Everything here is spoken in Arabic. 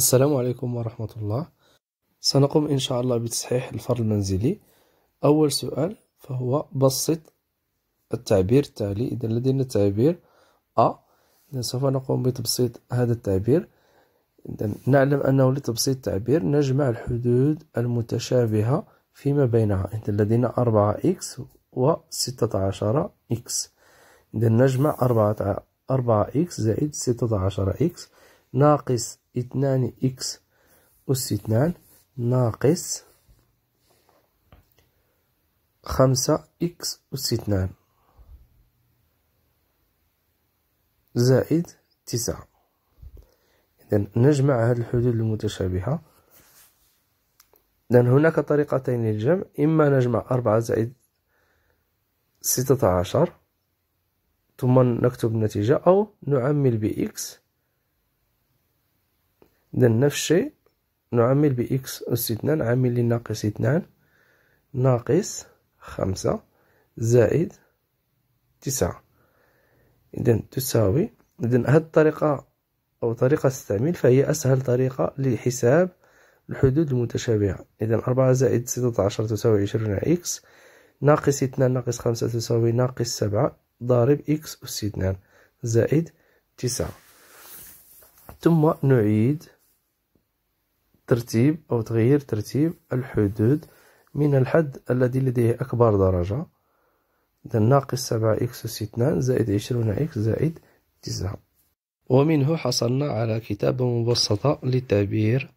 السلام عليكم ورحمة الله سنقوم إن شاء الله بتصحيح الفرض المنزلي أول سؤال فهو بسط التعبير التالي إذا لدينا تعبير أ إذا سوف نقوم بتبسيط هذا التعبير إذا نعلم أنه لتبسيط التعبير نجمع الحدود المتشابهة فيما بينها إذا لدينا أربعة إكس وستة عشر إكس إذا نجمع أربعة أربعة إكس زائد ستة عشر إكس ناقص اتنان إكس أس اتنان ناقص خمسة إكس أس اتنان زائد تسعة إذا نجمع هذه الحدود المتشابهة إذا هناك طريقتين للجمع إما نجمع أربعة زائد ستة عشر ثم نكتب النتيجة أو نعمل بإكس إذا نفس الشيء نعمل بإكس أس اثنان عامل لي ناقص اثنان ناقص خمسة زائد تسعة إذا تساوي إذا هذه الطريقة أو طريقة استعمل فهي أسهل طريقة لحساب الحدود المتشابهة إذا أربعة زائد ستة عشر تساوي عشرون إكس ناقص اثنان ناقص خمسة تساوي ناقص سبعة ضارب إكس أس اثنان زائد تسعة ثم نعيد ترتيب أو تغيير ترتيب الحدود من الحد الذي لديه أكبر درجة إذا ناقص سبعة إكس أس اثنان زائد عشرون إكس زائد تسعة ومنه حصلنا على كتابة مبسطة للتعبير